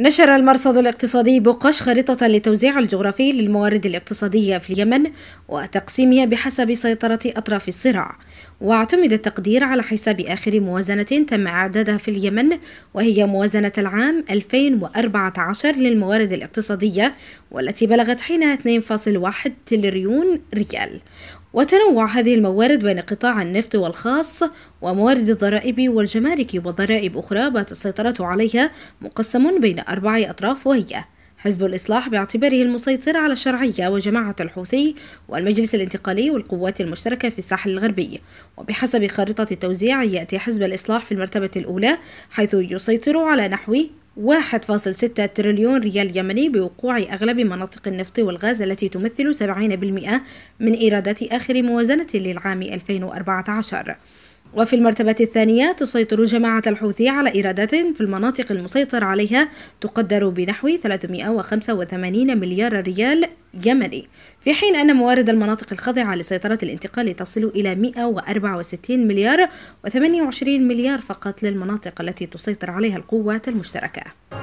نشر المرصد الاقتصادي بقش خريطة للتوزيع الجغرافي للموارد الاقتصادية في اليمن وتقسيمها بحسب سيطرة أطراف الصراع واعتمد التقدير على حساب آخر موازنة تم إعدادها في اليمن وهي موازنة العام 2014 للموارد الاقتصادية والتي بلغت حينها 2.1 تريليون ريال وتنوع هذه الموارد بين قطاع النفط والخاص وموارد الضرائب والجمارك وضرائب أخرى بات السيطرة عليها مقسم بين أربع أطراف وهي حزب الإصلاح باعتباره المسيطر على الشرعية وجماعة الحوثي والمجلس الانتقالي والقوات المشتركة في الساحل الغربي وبحسب خارطة التوزيع يأتي حزب الإصلاح في المرتبة الأولى حيث يسيطر على نحو 1.6 تريليون ريال يمني بوقوع أغلب مناطق النفط والغاز التي تمثل 70% من إيرادات آخر موازنة للعام 2014 وفي المرتبة الثانية تسيطر جماعة الحوثي على إيرادات في المناطق المسيطر عليها تقدر بنحو 385 مليار ريال يمني في حين أن موارد المناطق الخاضعة لسيطرة الانتقال تصل إلى 164 مليار و28 مليار فقط للمناطق التي تسيطر عليها القوات المشتركة